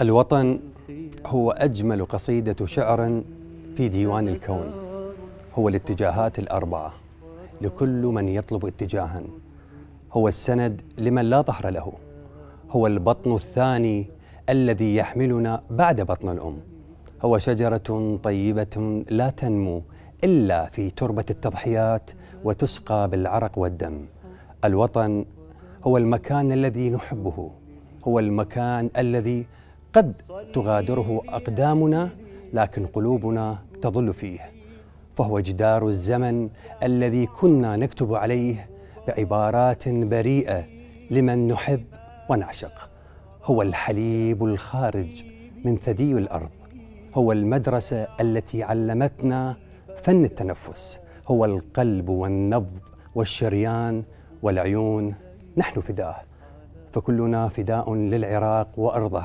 الوطن هو أجمل قصيدة شعر في ديوان الكون هو الاتجاهات الأربعة لكل من يطلب اتجاها هو السند لمن لا ظهر له هو البطن الثاني الذي يحملنا بعد بطن الأم هو شجرة طيبة لا تنمو إلا في تربة التضحيات وتسقى بالعرق والدم الوطن هو المكان الذي نحبه هو المكان الذي قد تغادره أقدامنا لكن قلوبنا تظل فيه فهو جدار الزمن الذي كنا نكتب عليه بعبارات بريئة لمن نحب ونعشق هو الحليب الخارج من ثدي الأرض هو المدرسة التي علمتنا فن التنفس هو القلب والنبض والشريان والعيون نحن فداه فكلنا فداء للعراق وأرضه